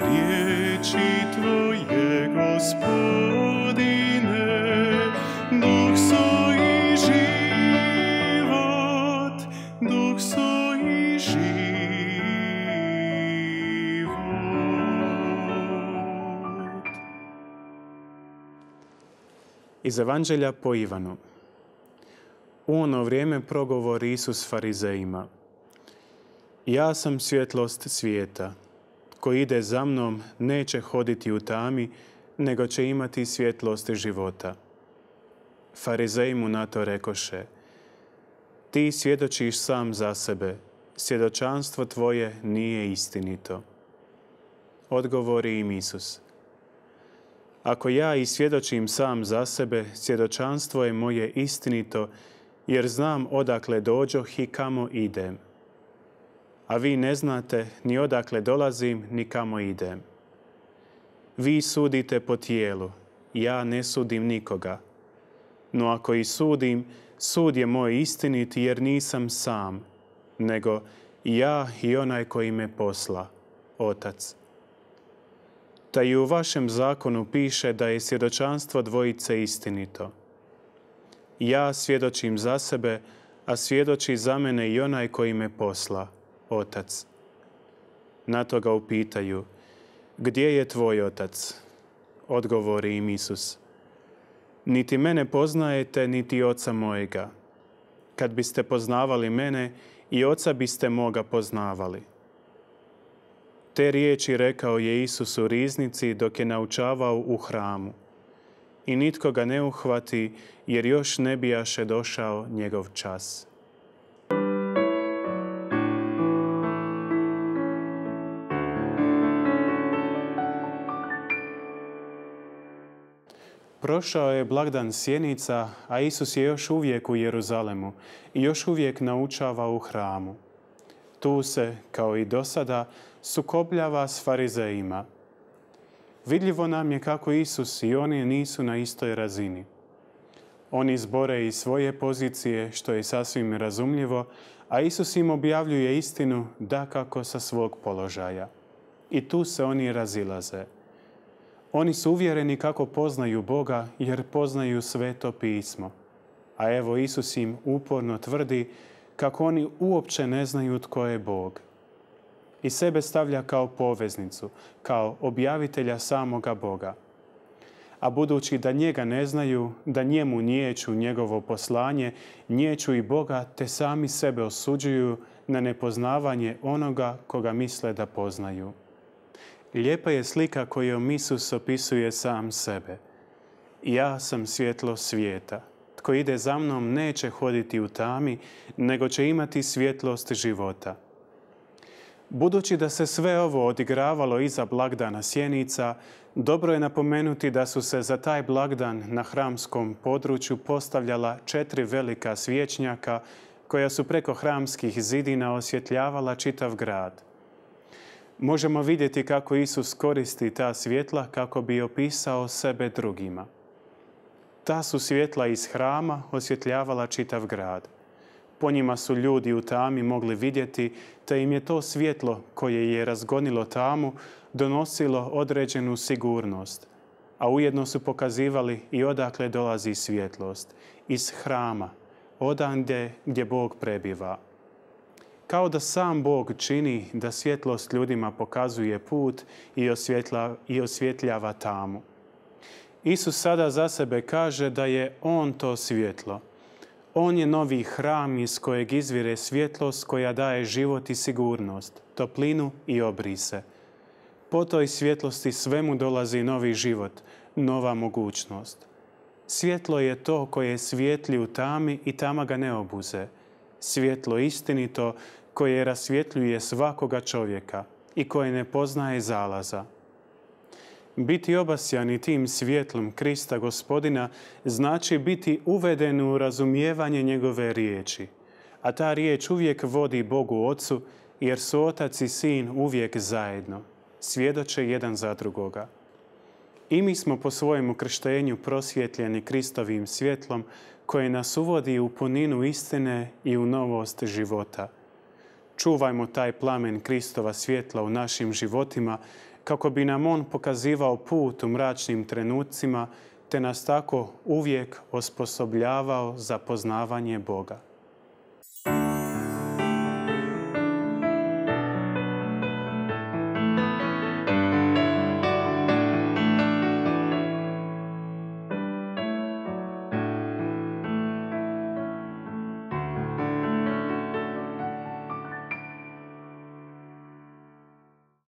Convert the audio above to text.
Riječi Tvoje, Gospodine, život, dok život. Iz Evanđelja po Ivanu. U ono vrijeme progovori Isus farizejima. Ja sam svjetlost svijeta. Ko ide za mnom neće hoditi u tami, nego će imati svjetlosti života. Farizej mu na to rekoše, ti svjedočiš sam za sebe, svjedočanstvo tvoje nije istinito. Odgovori im Isus, ako ja i svjedočim sam za sebe, svjedočanstvo je moje istinito, jer znam odakle dođoh i kamo idem a vi ne znate ni odakle dolazim, ni kamo idem. Vi sudite po tijelu, ja ne sudim nikoga. No ako i sudim, sud je moj istinit jer nisam sam, nego ja i onaj koji me posla, Otac. Ta i u vašem zakonu piše da je svjedočanstvo dvojice istinito. Ja svjedočim za sebe, a svjedoči za mene i onaj koji me posla, otac? Na to ga upitaju, gdje je tvoj otac? Odgovori im Isus, niti mene poznajete, niti oca mojega. Kad biste poznavali mene, i oca biste moga poznavali. Te riječi rekao je Isus u riznici dok je naučavao u hramu. I nitko ga ne uhvati jer još ne bijaše došao njegov čas. Prošao je blagdan sjenica, a Isus je još uvijek u Jeruzalemu i još uvijek naučava u hramu. Tu se, kao i do sada, sukobljava s farizejima. Vidljivo nam je kako Isus i oni nisu na istoj razini. Oni zbore i svoje pozicije, što je sasvim razumljivo, a Isus im objavljuje istinu da kako sa svog položaja. I tu se oni razilaze. Oni su uvjereni kako poznaju Boga jer poznaju sveto pismo. A evo Isus im uporno tvrdi kako oni uopće ne znaju tko je Bog. I sebe stavlja kao poveznicu, kao objavitelja samoga Boga. A budući da njega ne znaju, da njemu niječu njegovo poslanje, niječu i Boga te sami sebe osuđuju na nepoznavanje onoga koga misle da poznaju. Lijepa je slika koju Isus opisuje sam sebe. Ja sam svjetlo svijeta. Tko ide za mnom neće hoditi u tami, nego će imati svjetlost života. Budući da se sve ovo odigravalo iza blagdana sjenica, dobro je napomenuti da su se za taj blagdan na hramskom području postavljala četiri velika svječnjaka koja su preko hramskih zidina osvjetljavala čitav grad možemo vidjeti kako Isus koristi ta svjetla kako bi opisao sebe drugima. Ta su svjetla iz hrama osvjetljavala čitav grad. Po njima su ljudi u tami mogli vidjeti, te im je to svjetlo koje je razgonilo tamu donosilo određenu sigurnost, a ujedno su pokazivali i odakle dolazi svjetlost, iz hrama, odande gdje Bog prebiva kao da sam Bog čini da svjetlost ljudima pokazuje put i, i osvjetljava tamu. Isus sada za sebe kaže da je On to svjetlo. On je novi hram iz kojeg izvire svjetlost koja daje život i sigurnost, toplinu i obrise. Po toj svjetlosti svemu dolazi novi život, nova mogućnost. Svjetlo je to koje svijetli u tami i tama ga ne obuze. Svjetlo istinito koje rasvjetljuje svakoga čovjeka i koje ne poznaje zalaza. Biti obasjani tim svjetlom Krista gospodina znači biti uveden u razumijevanje njegove riječi, a ta riječ uvijek vodi Bogu Ocu jer su Otac i Sin uvijek zajedno, svjedoče jedan za drugoga. I mi smo po svojemu krštenju prosvjetljeni Kristovim svjetlom koje nas uvodi u puninu istine i u novost života – Čuvajmo taj plamen Kristova svjetla u našim životima kako bi nam on pokazivao put u mračnim trenucima te nas tako uvijek osposobljavao za poznavanje Boga.